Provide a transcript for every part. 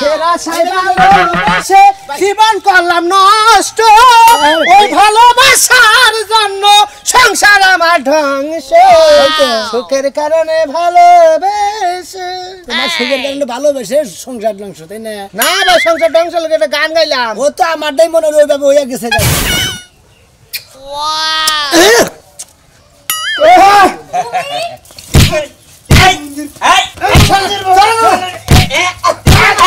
ফেরা সাইরা ভালোবাসে জীবন করলাম নষ্ট ওই ভালোবাসার জন্য সংসার আমার ধ্বংস সুখের কারণে ভালোবেসে তোমার সুখের কারণে ভালোবেসে সংসার ধ্বংস তাই না না ভাই সংসার ধ্বংস লোক একটা গান গাইলাম ও তো আমারটাই মনে রয়ে যাবে হইয়া গেছে Hey! Hey! Hey! Hey! Hey!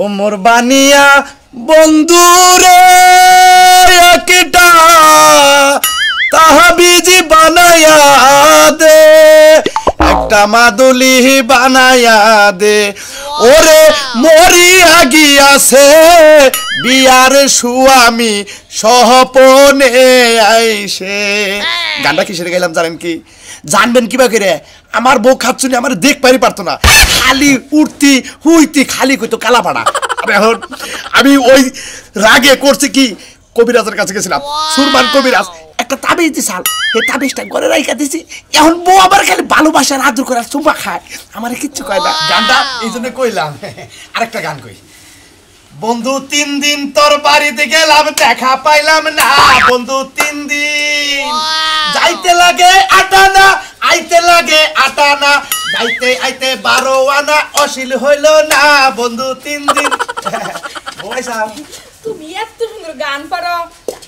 ও মোর বানিয়া বন্ধু রে কিটা তাহা বিজি বানায়া দে একটা মাদুলি বানায়া দে ওরে মরিয়া গিয়াছে বিয়ার সুয়ামি সহপনে আইসে হ্যাঁ। গানটা কিসের গেলাম জানেন কি জানবেন কি বা করে আমার বউ খাচ্ছুনি আমার দেখ পারি পারতো না খালি উঠতি হুইতি খালি কইতো কালা পাড়া এখন আমি ওই রাগে করছি কি কবিরাজের কাছে গেছিলাম সুরমান কবিরাজ একটা তাবিজ দিছাল এই তাবিজটা ঘরে রাইখা দিছি এখন বউ আবার খালি ভালোবাসার আদর করার চুম্বা খায় আমার কিচ্ছু কয় না গানটা এই জন্য কইলাম আরেকটা গান কই বন্ধু তিন দিন তোর বাড়িতে গেলাম দেখা পাইলাম না বন্ধু তিন দিন যাইতে লাগে আটানা আইতে লাগে আটানা যাইতে আইতে বারো আনা অশীল হইল না বন্ধু তিন দিন তুমি এত সুন্দর গান পারো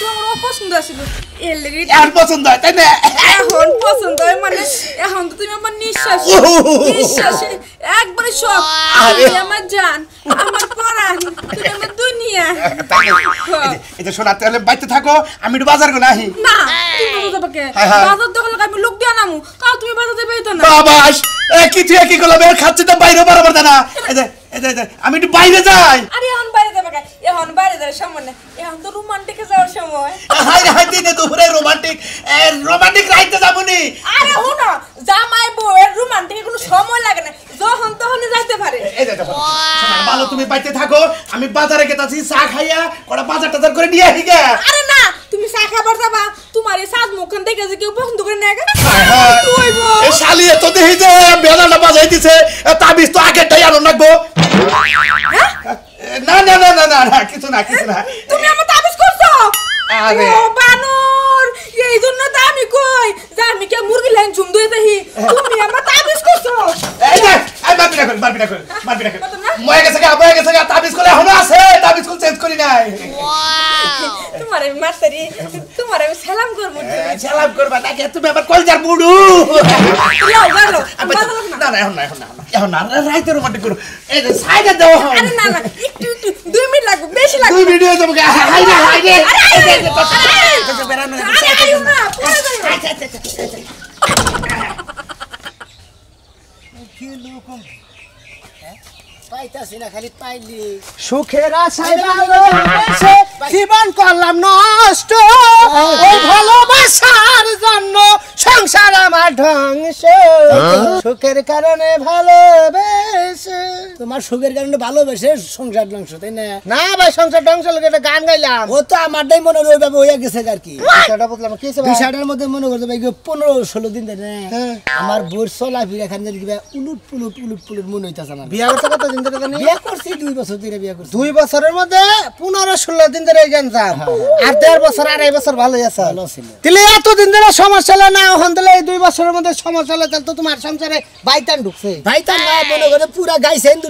মানে হ্যাঁ। বাইতে থাকো আমি একটু বাজার করে নাহি তো আমি লোক দিয়া নামু কাও তুমি বাজার দেবে তো না একই খাচ্ছি তো বাইরে বারো দানা আমি একটু বাইরে যাই সময় লাগে আমি বাজারে গেতাছি চা খাইয়া কটা বাজার টাজার করে নিয়ে আসি আরে না তুমি চা খাবার যাবা তোমার এই সাজ মুখখান দেখে যে কেউ বন্ধ করে নেয় গা শালি এত দেখি যে বেদাটা বাজাইতেছে তাবিজ তো আগেরটাই আনো লাগবো হ্যাঁ, হ্যাঁ। না না না না না না কিছু না কিছু না তুমি আমার তাবিজ করছো আরে ও বানর এই জন্য তো আমি কই যে আমি কে মুরগি লাইন ঝুম দিয়ে দেই তুমি আমার তাবিজ করছো এই যে আই মারবি না কর মারবি না কর মারবি না কর ময়ে গেছে গা বয়ে গেছে গা তাবিজ করে এখনো আছে তাবিজ কোন চেঞ্জ করি নাই তোমার আমি মাস্টারি তোমার আমি সালাম করব সালাম করবা নাকি তুমি আবার কলজার বুড়ু আচ্ছা, আচ্ছা, না না এখন না এখন না এখন রাইতে রোমান্টিক করো এই সাইডে দাও আরে না না একটু একটু দুই মিনিট লাগবে বেশি লাগবে দুই মিনিট তোমাকে হাই রে হাই রে আরে পাইতাছি না খালি পাইলি সুখের আশায় ভালোবেসে জীবন করলাম নষ্ট ওই ভালোবাসার জন্য সংসার আমার ধ্বংস সুখের কারণে ভালোবেসে তোমার সুখের কারণে ভালোবেসে সংসার ধ্বংস তাই না না ভাই সংসার ধ্বংস একটা গান গাইলাম ও তো আমারটাই মনে হয় ওইভাবে হইয়া গেছে আর কি বুঝলাম কি মধ্যে মনে করতে ভাই পনেরো ষোলো দিন হ্যাঁ। আমার বোর চলা ফিরে খান থেকে কিবা উলুট পুলুট উলুট পুলুট মনে হইতেছে না বিয়া করতে কত দিন ধরে করছি দুই বছর ধরে করছি দুই বছরের মধ্যে পনেরো ষোলো দিন ধরে এই হ্যাঁ। আর দেড় বছর আড়াই বছর ভালো আছে ভালো ছিল তাহলে এতদিন ধরে সমস্যা হলো না ওখান থেকে এই দুই বছরের মধ্যে সমস্যা হলো তাহলে তো তোমার সংসারে বাইতান ঢুকছে বাইতান না মনে করে পুরা গাইছে হিন্দু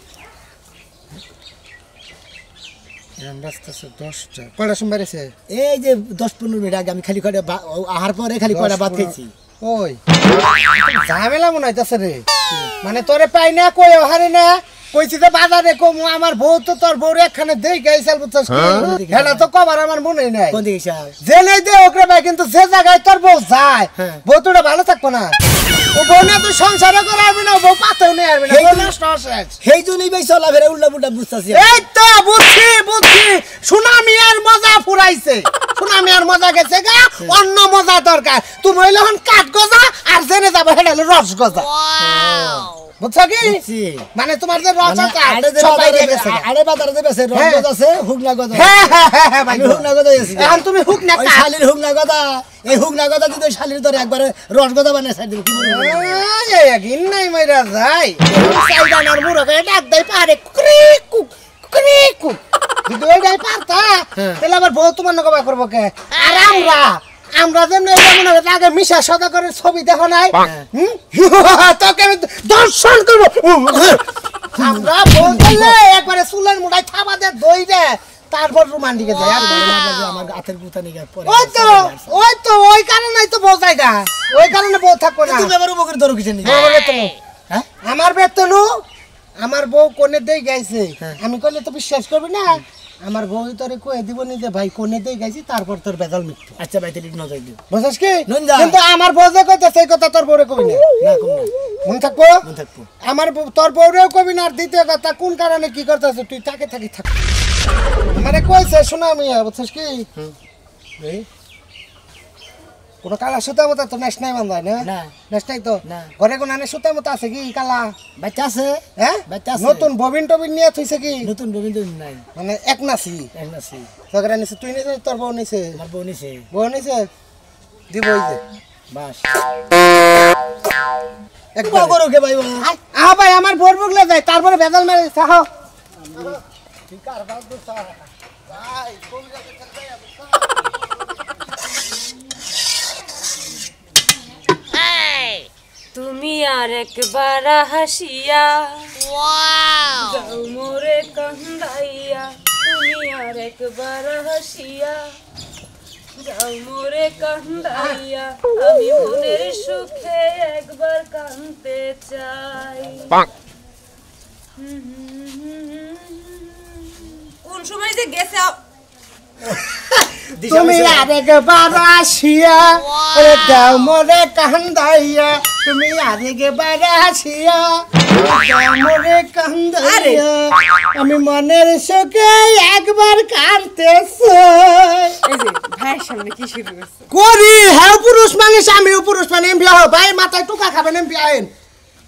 এই যে দশ পনেরো মিনিট আগে আমি খালি কয়টা আহার পরে খালি কয়টা বাদ ওই ঝামেলা মনে মানে তোরে পাই না কই ওহারে না কইছি তো বাজারে কম আমার বউ তো তোর বউ একখানে দেই বুঝছস হ্যাঁ? হেলা তো কবার আমার মনে নাই কোন দিকে যে দে ওকরে ভাই কিন্তু যে জায়গায় তোর বউ যায় হ্যাঁ। বউ ভালো থাকবো না ও বউ না তো সংসার করাবি না বউ পাতেও নেই আরবি না নষ্ট সেই জন্যই ভাই চলা এই তো বুঝছি বুঝছি সুনামি আর মজা ফুরাইছে সুনামি আর মজা গেছে গা অন্য মজা দরকার তুমি হইলে হন কাঠ গজা আর জেনে যাবে হেডালে রস গজা হ্যাঁ। মানে তোমার যে রস মানে আছে সবাই গেছে আড়ে বাজারে যে আছে হ্যাঁ। হুগনা গজা হ্যাঁ, হ্যাঁ হ্যাঁ হ্যাঁ ভাই হুগনা গজা আছে এখন তুমি হুগনা কা শালির হুগনা গজা যদি ওই শালির একবারে রস গজা বানিয়ে ছাই নাই মাইরা যাই সাইদানার পারে ক্রিক কুক ক্রিক কুক যদি ওইটাই পারতা হ্যাঁ। তাহলে আবার বউ তোমার নকবা করবো কে আর আমরা আমরা যেমনি যেমন হবে আগে মিশা সদাগরের ছবি দেখো নাই তোকে আমি দর্শন করবো আমরা বলতে একবারে চুলের মুড়ায় থাবা দে দই দে আমার ওই তো ওই তো ওই কারণে বউ হ্যাঁ। হ্যাঁ? আমার আমার বউ কোনে দেই গেছে হ্যাঁ। আমি করলে তো বিশ্বাস করবি না আমার বউ তোর কয়ে দিব নি যে ভাই কোনে দিয়ে গেছি তারপর তোর বেদল মিথ্যা আচ্ছা ভাই তুই নজর দিও বসাস কি কিন্তু আমার বউ যে কইতে সেই কথা তোর বউরে কবি না না না মন থাকবো মন থাকবো আমার তোর বউরেও কবি না আর দ্বিতীয় কথা কোন কারণে কি করতেছ তুই তাকে থাকি থাক মানে কইছে শোনা মিয়া বুঝছিস কি এই কোনো কালা সুতা মতো তো নেশ নাই বান্ধায় না নেশ নাই তো ঘরে কোন আনে সুতা মতো আছে কি কালা বাচ্চা আছে হ্যাঁ বাচ্চা আছে নতুন ববিন টবিন নিয়ে থইছে কি নতুন ববিন টবিন নাই মানে এক নাসি এক সগরা নিছে তুই নিছে তোর বউ নিছে আমার বউ নিছে বউ নিছে দিব ওই যে বাস একবার করো কে ভাই আ ভাই আমার ভোর যায় তারপরে বেদাল মেরে সাহ ঠিক আর বাদ সাহ ভাই কোন জায়গা থেকে তুমি আর একবার হাসিয়া যাও মোরে কান্দাইয়া তুমি আর একবার হাসিয়া যাও মোরে কান্দাইয়া আমি মনের সুখে একবার কানতে চাই কোন সময় যে গেছে তুমি বার আসিয়া ওরে দাও মরে কান্দাইয়া তুমি বার আসিয়া মরে কান্দাইয়া আমি মনের শোকে একবার কাঁদতে করি হ্যাঁ পুরুষ মানুষ আমিও পুরুষ মানে বিয়া ভাই মাথায় টুকা খাবেন বিয়া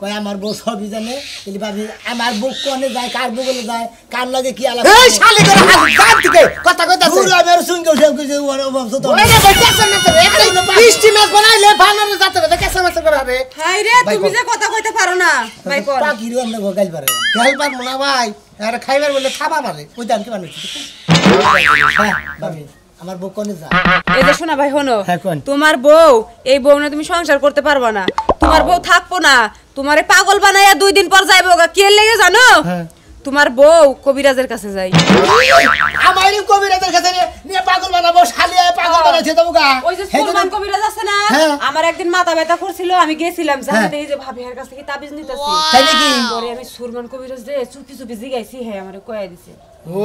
কয় আমার বউ সবই জানে কিন্তু ভাবি আমার বউ কোনে যায় কার বউ বলে যায় কার লাগে কি আলাদা এই শালি করে হাত দিকে কথা কথা পুরো আমার শুনকে সব কিছু ওর তো ওরে না তো বৃষ্টি মাছ বানাইলে যাতে রে মাছ করে হাই রে তুমি যে কথা কইতে পারো না ভাই পর বাকি রে আমরা পারে পার ভাই আর খাইবার বলে খাবা মারে ওই দাম কি বানাইছি ভাবি আমার বউ কোনে যায় এই যে শোনা ভাই হনো হ্যাঁ, তোমার বউ এই বউ না তুমি সংসার করতে পারবা না তোমার বউ থাকবো না তোমারে পাগল বানাইয়া দুই দিন পর যাইবো কে লেগে জানো হ্যাঁ। তোমার বউ কবিরাজের কাছে যাই আমারই কবিরাজের কাছে নিয়ে পাগল বানাবো শালিয়া পাগল বানাইছে তো গা ওই যে সুলমান কবিরাজ আছে না হ্যাঁ। আমার একদিন মাথা ব্যথা করছিল আমি গেছিলাম হ্যাঁ। জানতে এই যে ভাবি এর কাছে কি তাবিজ নিতেছি তাই নাকি পরে আমি সুলমান কবিরাজ রে চুপি চুপি জিগাইছি হে আমারে কইয়া দিছে ও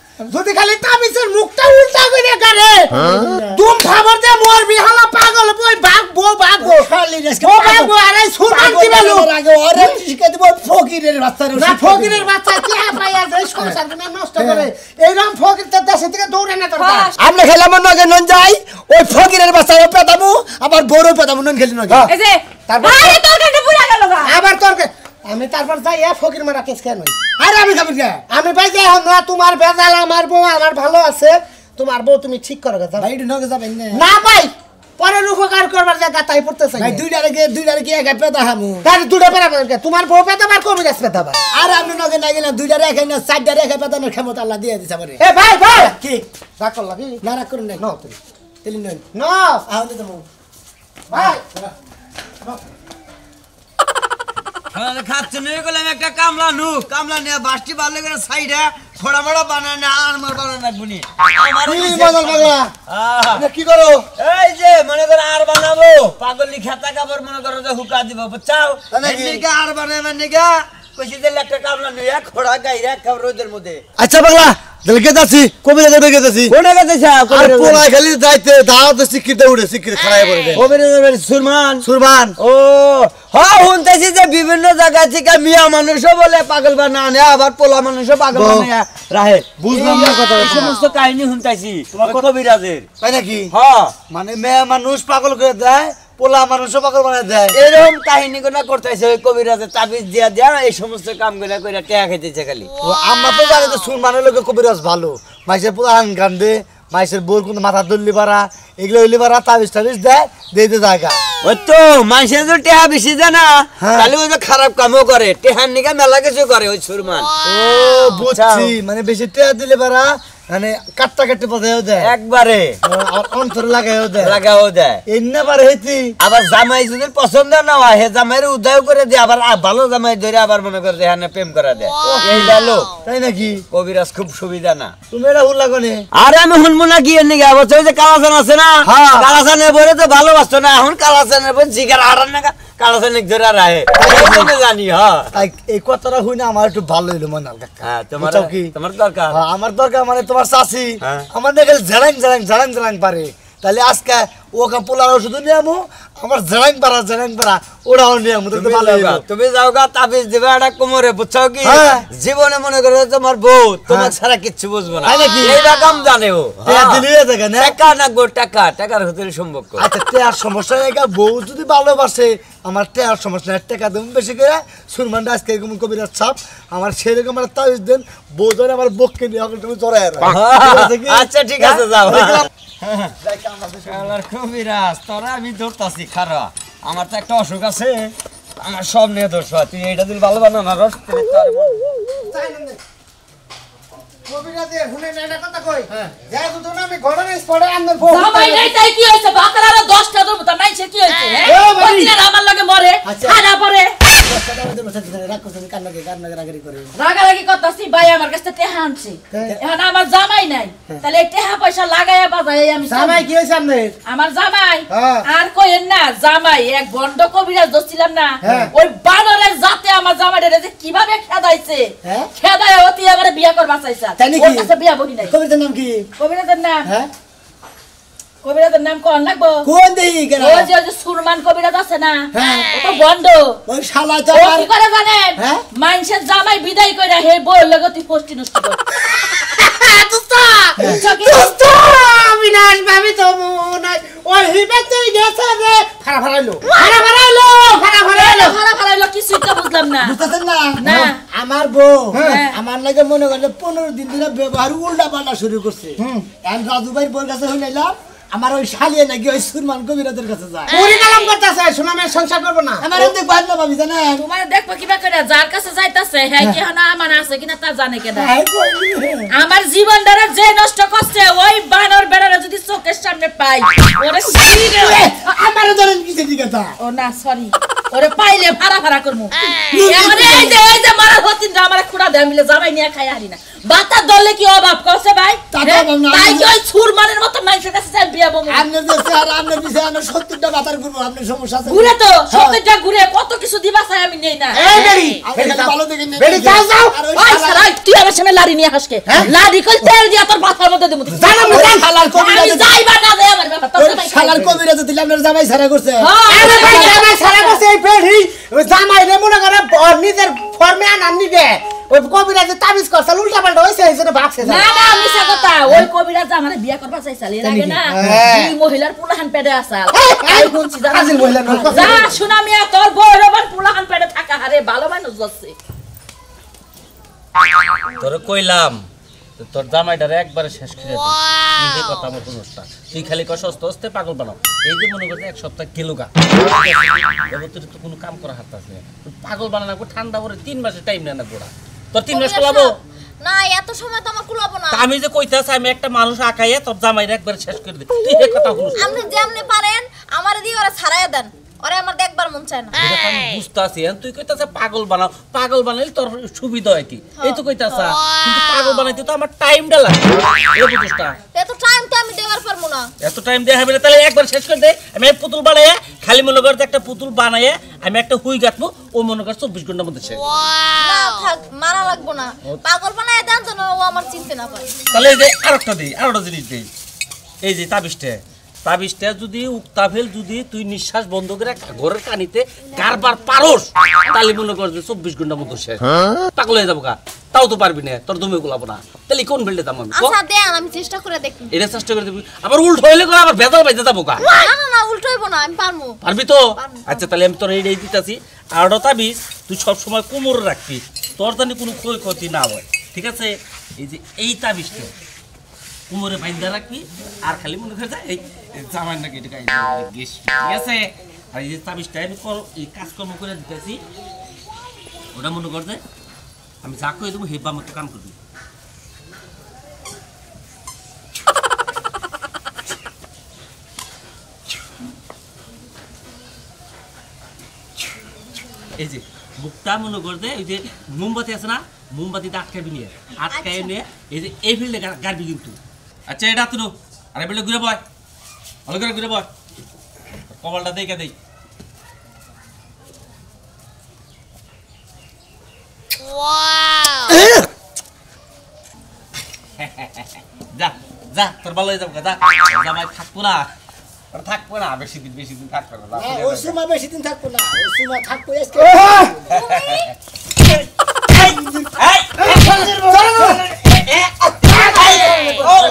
যদি খালি মুখটা উল্টা করে গারে তুম হ্যাঁ? খবর দে মোর বিহালা পাগল বই বাপ বো গো খালি ও গো আরে সুমান দিবে লো আগে শিখে দিব ফকিরের বাচ্চা না ফকিরের বাচ্চা কি আর নষ্ট হ্যাঁ। করে এই ফকির তো দেশে থেকে দৌড়ে না দরকার হ্যাঁ। আমরা খেলাম নন যাই ওই ফকিরের বাচ্চা ও পেতামু আবার বড় পেতামু নন খেলি নগে এই যে আরে পুরা গেল আবার তরকারি আমি তারপর যাই ফকির মারা কেস কেন আরে আমি খাবি যা আমি ভাই যাই না তোমার বেজাল আমার বউ আমার ভালো আছে তোমার বউ তুমি ঠিক করে কথা ভাই নগে যাবে না ভাই পরের উপকার করবার যে গাতাই পড়তে চাই ভাই দুইটা রেখে দুইটা রেখে এক পেতে হামু তাহলে দুইটা পেরা মানে তোমার বউ পেতে বার করবে গাছ পেতে বার আরে আমি নগে না গেলাম দুইটা রেখে না চারটা রেখে পেতে না ক্ষমতা আল্লাহ দিয়ে দিছে আমারে এ ভাই ভাই কি রাগ করলা কি না রাগ করুন না তুমি তেলিন নয় ন আহ ভাই খাচ্ছে নিয়ে গেলাম একটা কামলা নু কামলা নিয়ে বাসটি ভালো করে সাইডে ফোড়া মোড়া বানানো আর মার বানানো বুনি কি করো এই যে মনে করো আর বানাবো পাগল খেতা কাপড় মনে করো যে হুকা দিব চাও আর বানাবেন নিগা কইছি যে একটা কামলা নিয়ে খোড়া গাইরা খাবার রোদের মধ্যে আচ্ছা পাগলা হ্যাঁ, দাও হ্যাঁ শুনতেছি যে বিভিন্ন জায়গা থেকে মিয়া মানুষও বলে পাগল বানা না আবার পোলা মানুষও পাগল রাহে বুঝলাম না কথা এই সমস্ত কাহিনী শুনতেছি কবিরাজের তাই নাকি হ্যাঁ মানে মেয়ে মানুষ পাগল করে দেয় পোলা মানুষ পাগল বানায় দেয় এরকম কাহিনী গুলা করতেছে ওই কবিরাজে তাবিজ দিয়া দেয়া এই সমস্ত কাম গুলা কইরা টেয়া খাইতেছে খালি আমরা তো জানি তো সুন মানে লোকে কবিরাজ ভালো মাইসের পোলা হান কান্দে মাইসের বোর কোনো মাথা দল্লি পারা এগুলো হইলি পারা তাবিজ টাবিজ দেয় দিতে জায়গা ওই তো মাইসের তো টেহা বেশি জানা হ্যাঁ। তাহলে ওই খারাপ কামও করে টেহার নিকা মেলা কিছু করে ওই সুরমান ও বুঝছি মানে বেশি টেহা দিলে পারা মানে কাটটা কাটতে বাজায়ও দেয় একবারে অন্তর লাগাও আবার জামাই যদি পছন্দ না হয় হে উদয় করে দিয়ে আবার ভালো জামাই ধরে আবার মনে করে হ্যাঁ প্রেম করা দেয় এই তাই নাকি কবিরাজ খুব সুবিধা না তুমি এটা আরে আমি শুনবো না কি এনে গিয়ে যে কালাসান আছে না হ্যাঁ। কালাসানের বলে তো ভালোবাসতো না এখন কালাসানের বলে জিগার আড়ান না ধরে হ্যাঁ। এই কথাটা আমার হ্যাঁ, দরকার আমার দরকার মানে তোমার হ্যাঁ। আমার দেখে জেড়াং জেড়াং জেড়াং জেড়াং পারে তাহলে আজকে ওকে পোলার ওষুধ নিয়ে আমার জেড়াং জেড়াং নিয়ে তুমি ভালো তুমি যাও গা তাবিজ দেবে একটা কোমরে বুঝছো কি হ্যাঁ। জীবনে মনে করো তোমার বউ তোমার হ্যাঁ। ছাড়া কিচ্ছু বুঝবো না এই জানে ও টাকা না গো টাকা টাকার হোটেল সম্ভব আচ্ছা সমস্যা বউ যদি ভালোবাসে আমার টাকার সমস্যা নাই টাকা দেবো বেশি করে সুরমান আজকে এরকম কবিরাজ ছাপ আমার সেরকম আমার তাবিজ দেন বোঝন আমার বককে নিয়ে হকল তুমি জড়ায় আচ্ছা ঠিক আছে হ্যাঁ? যাও কবিরাজ তোরা আমি ধরতাছি খারা আমার তো একটা অসুখ আছে আমার সব নিয়ে দোষ তুই এটা দিল ভালো বানানোর রস হ্যাঁ। হ্যাঁ। হ্যাঁ? আমার লগে মরে আচ্ছা। খারাপ পরে করতেছেন হ্যাঁ। জামাই নাই হ্যাঁ। তাহলে টেহা হ্যাঁ। না জামাই এক বন্ড কবিরাজ দছিলাম না ওই বানরের জাতে আমার যে কিভাবে খেদাইছে খেদায় অতি আমার বিয়া করবা চাইছা বিয়া বলি নাম কি কবিরাজের নাম কবিরাজের নাম কোন লাগবো কোন দেই কেন ওই যে সুরমান কবিরাজ আছে না হ্যাঁ। ও তো বন্ধ ওই শালা জামাই কি করে জানেন হ্যাঁ? মানুষের জামাই বিদায় হে বল লাগো তুই পোস্টি নষ্ট কর আমার বউ হ্যাঁ। আমার লাগে মনে করলে পনেরো দিন ধরে ব্যবহার উল্টা পাল্টা শুরু করছে রাজু ভাই বউর কাছে আমার ওই শালিয়ে নাকি ওই সুরমান কবিরাজের কাছে যায় পুরি হ্যাঁ। কালাম করতেছে সুনামের সংসার করব না আমার দেখ বাদ না ভাবি জানা তোমার দেখবো কিবা করে যার কাছে যাইতাছে হ্যাঁ, হ্যাঁ। কি হনা আমার আছে কিনা তা জানে কেনা হ্যাঁ, আমার জীবন ধরে যে নষ্ট করছে ওই বানর বেড়ারে যদি চোখের সামনে পাই ওরে শালিয়ে আমার ধরেন কি দিকে কথা ও না সরি ওরে পাইলে ভাড়া ভাড়া করবো এই যে এই যে মারা হতিন আমার খুড়া দেয় মিলে যাবাই নিয়ে খাই হারি না বাতার দলে কি অভাব করছে ভাই হ্যাঁ? তাই কি ওই সুরমানের মতো মানুষের কাছে যাই বিয়া বমু আপনি যে স্যার আপনি দিছে আমি 70 টা বাতার ঘুরবো আপনি সমস্যা আছে ঘুরে তো 70 হ্যাঁ। টা ঘুরে কত কিছু দিবা চাই আমি নেই না এই বেরি ভালো দেখে নেই বেরি যাও যাও ভাই স্যার তুই আমার সামনে লাড়ি নিয়ে হাসকে হ্যাঁ। লাড়ি কই তেল দিয়া তোর মাথার মধ্যে দেবো জানা না জান হালাল কবিরা যদি যাইবা না দে আমার বাবা তোর শালার কবিরা যদি আপনার জামাই সারা করছে আরে ভাই জামাই সারা করছে এই বেরি জামাই রে মনে করে নিজের ফর্মে আনান নিবে ওই তাবিজ করছাল উল্টা পাল্টা এই জন্য ভাগছে না না কথা হ্যাঁ। ওই কবিরাজ করবা চাইছাল এর আগে না হ্যাঁ। দুই মহিলার পুলাহান পেটে আই গুনছি জানা আজিল মহিলা যা শুনা মিয়া তোর পুলাহান পেটে থাকা হারে ভালো মানুষ যাচ্ছে তোর কইলাম তোর একবারে শেষ করে দিই কথা আমার তুই খালি কষ অস্ত অস্তে পাগল বানাও এই যে মনে করতে এক সপ্তাহ গেলো এবার তোর তো কোনো কাম করা হাত আছে পাগল বানানো ঠান্ডা পরে তিন মাসের টাইম নেয় না গোড়া তোর তিন মাস কুলাবো না এত সময় তো আমার কুলাবো না আমি যে কইতাছি আমি একটা মানুষ আকাইয়া তোর একবার শেষ করে দিই তুই কথা আপনি পারেন দিয়ে ওরা ছাড়াইয়া দেন ওরে আমার দেখবার মন চায় না আমি বুঝতাছি তুই কইতাছ পাগল বানাও পাগল বানাইলে তোর সুবিধা হয় কি হ্যাঁ। এই তো কইতাছ কিন্তু পাগল বানাইতে তো আমার টাইমটা লাগে এই বুঝতা এত টাইম তো আমি এত টাইম দেখাবে না তাহলে একবার শেষ করে দেয় আমি পুতুল বানাইয়া খালি মনে করতে একটা পুতুল বানাইয়া আমি একটা হুই গাঁথবো ও মনে কর চব্বিশ ঘন্টার মধ্যে শেষ মারা লাগবো না পাগল বানাইয়া দেন যেন ও আমার চিনতে না পারে তাহলে এই যে আরেকটা দিই আরেকটা জিনিস দিই এই যে তাবিজটা তাবিজটা যদি উক্তাফেল যদি তুই নিঃশ্বাস বন্ধ করে ঘরের কানিতে কারবার পারস তাহলে মনে কর যে চব্বিশ ঘন্টার মতো শেষ হ্যাঁ? পাগল হয়ে যাবো তাও তো পারবি না তোর তুমি গোলাবো না তাহলে কোন বিল্ডে দাম আমি আচ্ছা, আমি চেষ্টা করে দেখি এটা চেষ্টা করে দেখবি আবার উল্টো হইলে করে আবার ভেজাল বাইতে যাবো গা না না না উল্টো হইবো না আমি পারমু পারবি তো আচ্ছা তাহলে আমি তোর এই এইটাই দিতাছি আর তাবিজ তুই সব সময় কোমর রাখবি তোর জানি কোনো ক্ষয় ক্ষতি না হয় ঠিক আছে এই যে এই তাবিজটা কোমরে বাইন্দা রাখবি আর খালি মনে করে যায় জামাই নাকি আছে আমি এই মনে করছে আমি যা করে দেবো হেব্বা মতো কাম করবি এই যে মুখটা মনে করতে ওই যে মোমবাতি আছে না মোমবাতি আটকাবি নিয়ে আটকায় নিয়ে এই যে এই ফিল্ডে গাড়বি কিন্তু আচ্ছা এটা তুলো আর এ ঘুরে বয় ভালো করে ঘুরে বল কপালটা দেখে দেই যা যা তোর ভালো যাবো যা জামাই থাকবো না থাকবো না বেশি দিন বেশি দিন থাকবো না ওই বেশি দিন থাকবো না ওই সময় থাকবো আজকে এই এই এই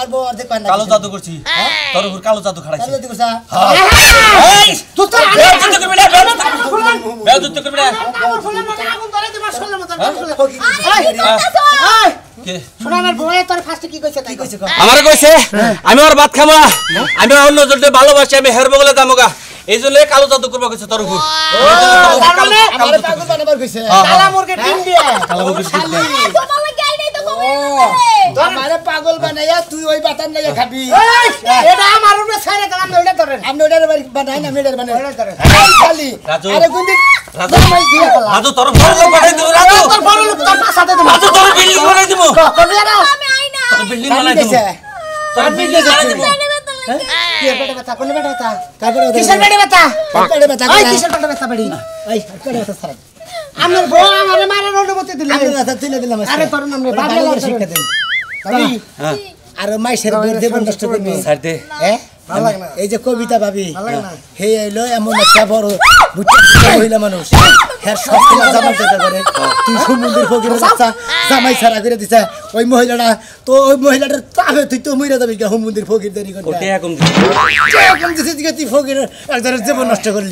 আমার বউ অর্ধেক কালো জাদু করছি হ্যাঁ? তোর কালো জাদু খাড়াইছি কালো জাদু হ্যাঁ। এই তুই তো করবি না করবি না আগুন ধরে শুনলে মত আমি ওর ভাত খাবো আমি অন্য জনকে ভালোবাসি আমি হেরবো গলে দামোগা এই জন্য কালো জাদু করবো কইছে তোর উপর কালো মানে জাদু আমারে পাগল বানাইয়া তুই ওই বাতান লাগে খাবি হ্যাঁ। এটা আমার উপরে ছাড়ে দাম আমি ওটা ধরেন আমি ওটা বানাই না আমি ওটা বানাই ওটা ধরেন খালি আরে গুন্ডি রাজু ভাই দিয়ে রাজু তোর বড় লোক বানাই দেব রাজু তোর বড় লোক তোর পাশে দেব রাজু তোর বিল্ডিং বানাই দেব কবে না আমি আই না তোর বিল্ডিং বানাই দেব তোর বিল্ডিং বানাই দেব কিসের বেড়ে হ্যাঁ? ব্যথা কিসের বেড়ে ব্যথা বেড়ি কিসের বেড়ে ব্যথা বেড়ি আমার বউ আমারে মারার অনুমতি দিল আমি দিলাম আরে দেন আর দেব নষ্ট দে হ্যাঁ এই যে কবিতা ভাবি হে এলো এমন একটা বড় মহিলা মানুষ হ্যাঁ সব জামাই তুই ফকির বাচ্চা জামাই করে দিছে ওই মহিলাটা তো ওই মহিলাটার তাহলে তুই তো মহিলা যাবি সমুদ্রের ফকির দেরি করে এরকম দিছে তুই ফকির একজনের জীবন নষ্ট করলি